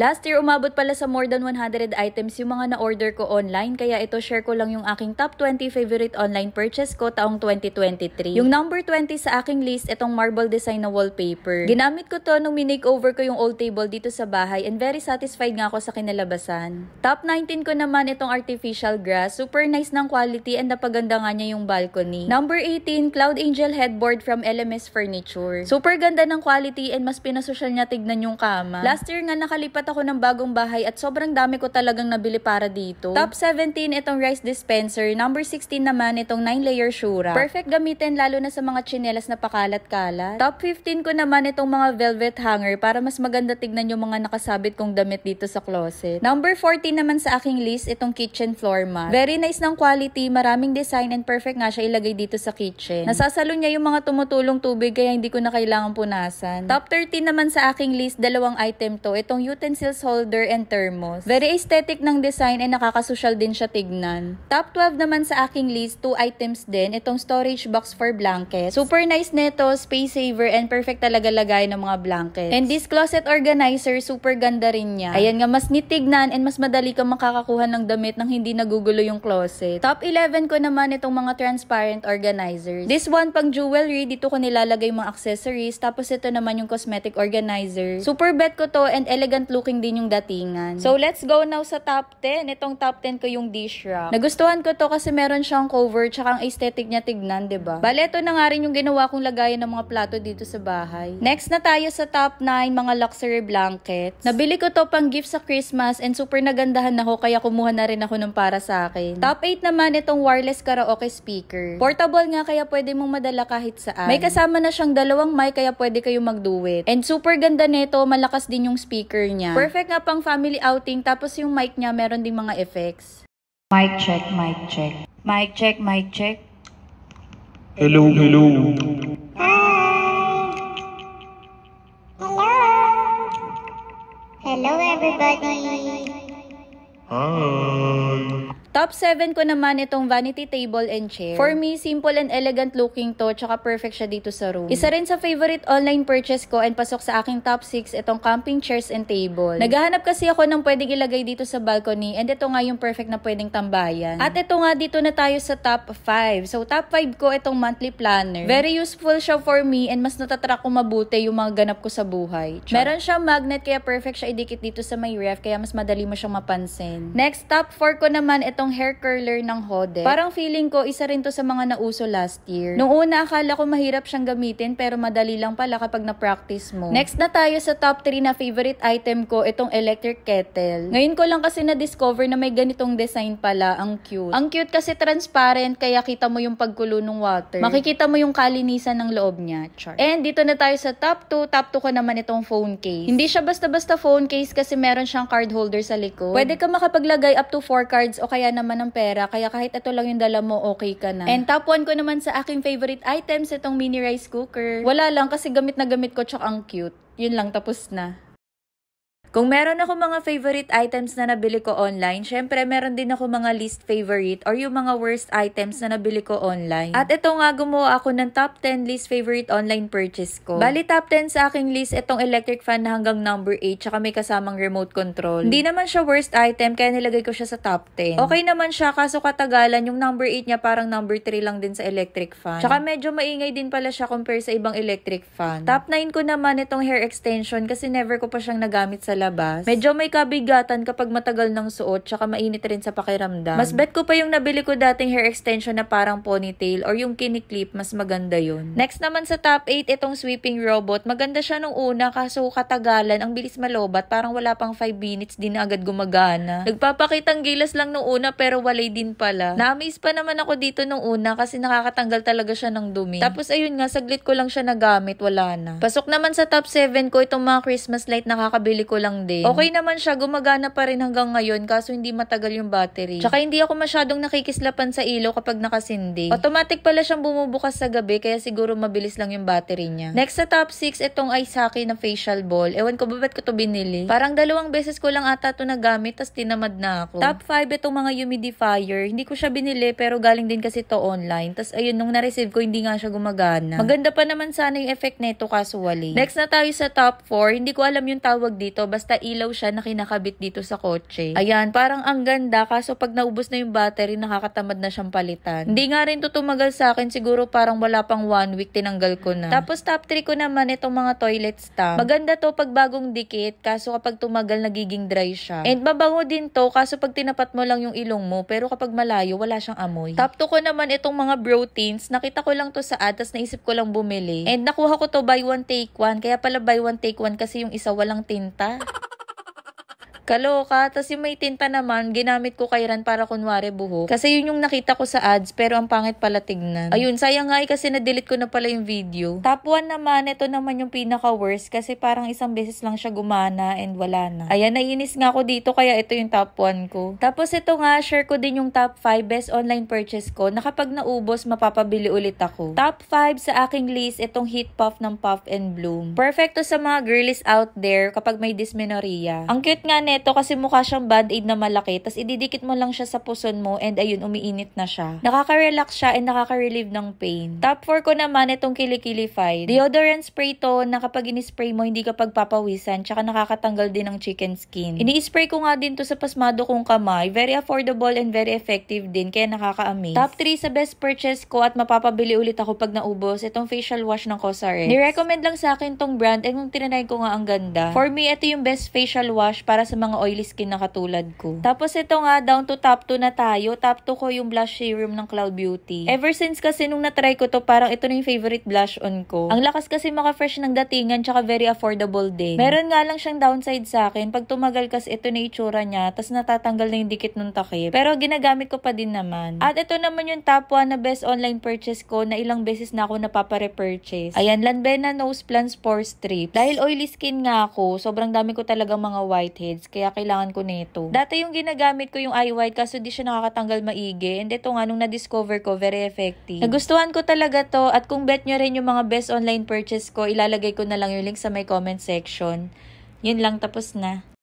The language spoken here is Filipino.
Last year, umabot pala sa more than 100 items yung mga na-order ko online, kaya ito share ko lang yung aking top 20 favorite online purchase ko taong 2023. Yung number 20 sa aking list, itong marble design na wallpaper. Ginamit ko to nung minake ko yung old table dito sa bahay and very satisfied nga ako sa kinalabasan. Top 19 ko naman itong artificial grass. Super nice ng quality and napaganda nga niya yung balcony. Number 18, Cloud Angel headboard from LMS Furniture. Super ganda ng quality and mas pinasosyal niya tignan yung kama. Last year nga nakalipat ako ng bagong bahay at sobrang dami ko talagang nabili para dito. Top 17 itong rice dispenser. Number 16 naman itong 9-layer shura. Perfect gamitin lalo na sa mga chinelas na pakalat-kalat. Top 15 ko naman itong mga velvet hanger para mas maganda tignan yung mga nakasabit kong damit dito sa closet. Number 14 naman sa aking list itong kitchen floor mat. Very nice ng quality, maraming design and perfect nga siya ilagay dito sa kitchen. Nasasalo niya yung mga tumutulong tubig kaya hindi ko na kailangan punasan. Top 13 naman sa aking list, dalawang item to. Itong utensil utensils holder and thermos. Very aesthetic ng design and nakakasosyal din siya tignan. Top 12 naman sa aking list, two items din. Itong storage box for blankets. Super nice neto, space saver, and perfect talaga lagay ng mga blankets. And this closet organizer, super ganda rin niya. Ayan nga, mas nitignan and mas madali kang makakakuha ng damit nang hindi nagugulo yung closet. Top 11 ko naman itong mga transparent organizers. This one, pang jewelry, dito ko nilalagay mga accessories. Tapos ito naman yung cosmetic organizer. Super bet ko to and elegant look looking din yung datingan. So, let's go now sa top 10. Itong top 10 ko yung dish wrap. Nagustuhan ko to kasi meron siyang cover tsaka ang aesthetic niya tignan, ba? Diba? Bale, ito na nga rin yung ginawa kong lagayan ng mga plato dito sa bahay. Next na tayo sa top 9, mga luxury blankets. Nabili ko to pang gift sa Christmas and super nagandahan ako kaya kumuha na rin ako ng para sa akin. Top 8 naman itong wireless karaoke speaker. Portable nga kaya pwede mong madala kahit saan. May kasama na siyang dalawang mic kaya pwede kayong mag-duet. And super ganda nito, malakas din yung speaker niya. Perfect nga pang family outing, tapos yung mic niya, meron ding mga effects. Mic check, mic check. Mic check, mic check. Hello, hello. Hi. Hello. Hello, everybody. Hi. Top 7 ko naman itong vanity table and chair. For me, simple and elegant looking to, tsaka perfect siya dito sa room. Isa rin sa favorite online purchase ko and pasok sa aking top 6 itong camping chairs and table. Naghahanap kasi ako ng pwedeng ilagay dito sa balcony and ito nga yung perfect na pwedeng tambayan. At ito nga dito na tayo sa top 5. So top 5 ko itong monthly planner. Very useful siya for me and mas natatrack ko mabuti yung mga ganap ko sa buhay. Char. Meron siya magnet kaya perfect siya idikit dito sa may ref kaya mas madali mo siyang mapansin. Next top 4 ko naman ito itong hair curler ng Hode. Parang feeling ko, isa rin to sa mga nauso last year. Noong una, akala ko mahirap siyang gamitin pero madali lang pala kapag na-practice mo. Next na tayo sa top 3 na favorite item ko, itong electric kettle. Ngayon ko lang kasi na-discover na may ganitong design pala. Ang cute. Ang cute kasi transparent kaya kita mo yung pagkulo ng water. Makikita mo yung kalinisan ng loob niya. Char. And dito na tayo sa top 2. Top 2 ko naman itong phone case. Hindi siya basta-basta phone case kasi meron siyang card holder sa likod. Pwede ka makapaglagay up to 4 cards o kaya naman ng pera, kaya kahit ito lang yung dala mo, okay ka na. And top 1 ko naman sa aking favorite items, itong mini rice cooker. Wala lang kasi gamit na gamit ko, tsaka ang cute. Yun lang, tapos na. Kung meron ako mga favorite items na nabili ko online, syempre meron din ako mga least favorite or yung mga worst items na nabili ko online. At ito nga gumawa ako ng top 10 least favorite online purchase ko. Bali top 10 sa aking list itong electric fan na hanggang number 8 tsaka may kasamang remote control. Hindi naman siya worst item kaya nilagay ko siya sa top 10. Okay naman siya kaso katagalan yung number 8 niya parang number 3 lang din sa electric fan. Tsaka medyo maingay din pala siya compare sa ibang electric fan. Top 9 ko naman itong hair extension kasi never ko pa siyang nagamit sa labas. Medyo may kabigatan kapag matagal ng suot tsaka mainit rin sa pakiramdam. Mas bet ko pa yung nabili ko dating hair extension na parang ponytail or yung kiniklip, mas maganda yun. Next naman sa top 8, itong sweeping robot. Maganda siya nung una kaso katagalan, ang bilis malobat, parang wala pang 5 minutes din na agad gumagana. Nagpapakitang gilas lang nung una pero walay din pala. Namiss pa naman ako dito nung una kasi nakakatanggal talaga siya ng dumi. Tapos ayun nga, saglit ko lang siya nagamit, wala na. Pasok naman sa top 7 ko itong mga Christmas light nakakabili ko lang lang din. Okay naman siya, gumagana pa rin hanggang ngayon kaso hindi matagal yung battery. Tsaka hindi ako masyadong nakikislapan sa ilaw kapag nakasindi. Automatic pala siyang bumubukas sa gabi kaya siguro mabilis lang yung battery niya. Next sa top 6, itong Aisaki na facial ball. Ewan ko ba ba't ko to binili? Parang dalawang beses ko lang ata to nagamit tas tinamad na ako. Top 5, itong mga humidifier. Hindi ko siya binili pero galing din kasi to online. Tas ayun, nung na-receive ko, hindi nga siya gumagana. Maganda pa naman sana yung effect nito kaso wali. Next na tayo sa top 4. Hindi ko alam yung tawag dito. Basta Basta ilaw siya na kinakabit dito sa kotse. Ayan, parang ang ganda kaso pag naubos na yung battery, nakakatamad na siyang palitan. Hindi nga rin to tumagal sa akin. Siguro parang wala pang one week tinanggal ko na. Tapos top 3 ko naman itong mga toilet stamp. Maganda to pag bagong dikit kaso kapag tumagal nagiging dry siya. And mabango din to kaso pag tinapat mo lang yung ilong mo pero kapag malayo wala siyang amoy. Top 2 ko naman itong mga bro Nakita ko lang to sa ad tas naisip ko lang bumili. And nakuha ko to buy one take one. Kaya pala buy one take one kasi yung isa walang tinta. Kaloka. Tapos yung may tinta naman, ginamit ko kay Ran para kunwari buhok. Kasi yun yung nakita ko sa ads, pero ang pangit pala tignan. Ayun, sayang nga eh, kasi na-delete ko na pala yung video. Top 1 naman, ito naman yung pinaka-worst kasi parang isang beses lang siya gumana and wala na. Ayan, nainis nga ako dito kaya ito yung top 1 ko. Tapos ito nga, share ko din yung top 5 best online purchase ko na kapag naubos, mapapabili ulit ako. Top 5 sa aking list, itong Heat Puff ng Puff and Bloom. Perfecto sa mga girlies out there kapag may dysmenorrhea. Ang cute nga net ito kasi mukha siyang band aid na malaki, Tapos ididikit mo lang siya sa puson mo and ayun, umiinit na siya. Nakaka-relax siya and nakaka-relieve ng pain. Top 4 ko naman itong kilikili fine. Deodorant spray to na kapag in-spray mo, hindi ka pagpapawisan, tsaka nakakatanggal din ng chicken skin. Ini-spray ko nga din to sa pasmado kong kamay. Very affordable and very effective din, kaya nakaka-amaze. Top 3 sa best purchase ko at mapapabili ulit ako pag naubos, itong facial wash ng Cosrx. Ni-recommend lang sa akin tong brand and kung tinanay ko nga ang ganda. For me, ito yung best facial wash para sa mga oily skin na katulad ko. Mm. Tapos ito nga, down to top 2 na tayo. Top 2 ko yung blush serum ng Cloud Beauty. Ever since kasi nung natry ko to, parang ito na yung favorite blush on ko. Ang lakas kasi maka-fresh ng datingan, tsaka very affordable din. Meron nga lang siyang downside sa akin. Pag tumagal kasi ito na itsura niya, tas natatanggal na yung dikit nung takip. Pero ginagamit ko pa din naman. At ito naman yung top 1 na best online purchase ko na ilang beses na ako napapare-purchase. Ayan, Lanvena Nose Plan Pore Strip. Dahil oily skin nga ako, sobrang dami ko talagang mga whiteheads kaya kailangan ko nito. Dati yung ginagamit ko yung eye white kaso di siya nakakatanggal maigi and ito nga nung na-discover ko, very effective. Nagustuhan ko talaga to at kung bet nyo rin yung mga best online purchase ko, ilalagay ko na lang yung link sa my comment section. Yun lang, tapos na.